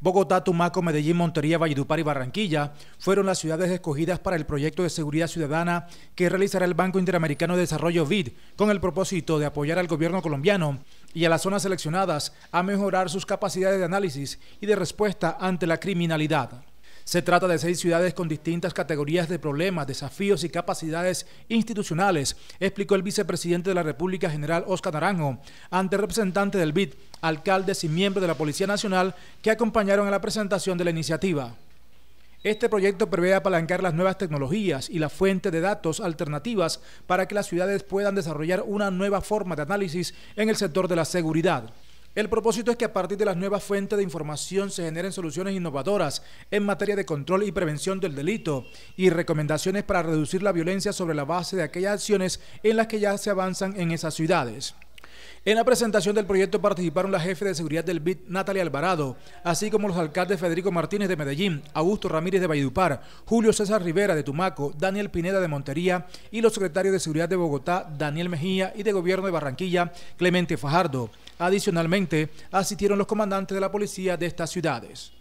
Bogotá, Tumaco, Medellín, Montería, Valledupar y Barranquilla fueron las ciudades escogidas para el proyecto de seguridad ciudadana que realizará el Banco Interamericano de Desarrollo BID con el propósito de apoyar al gobierno colombiano y a las zonas seleccionadas a mejorar sus capacidades de análisis y de respuesta ante la criminalidad. Se trata de seis ciudades con distintas categorías de problemas, desafíos y capacidades institucionales, explicó el vicepresidente de la República, general Oscar Naranjo, ante representantes del BID, alcaldes y miembros de la Policía Nacional que acompañaron a la presentación de la iniciativa. Este proyecto prevé apalancar las nuevas tecnologías y la fuente de datos alternativas para que las ciudades puedan desarrollar una nueva forma de análisis en el sector de la seguridad. El propósito es que a partir de las nuevas fuentes de información se generen soluciones innovadoras en materia de control y prevención del delito y recomendaciones para reducir la violencia sobre la base de aquellas acciones en las que ya se avanzan en esas ciudades. En la presentación del proyecto participaron la jefe de seguridad del BID, Natalia Alvarado, así como los alcaldes Federico Martínez de Medellín, Augusto Ramírez de Valledupar, Julio César Rivera de Tumaco, Daniel Pineda de Montería y los secretarios de seguridad de Bogotá, Daniel Mejía, y de gobierno de Barranquilla, Clemente Fajardo. Adicionalmente, asistieron los comandantes de la policía de estas ciudades.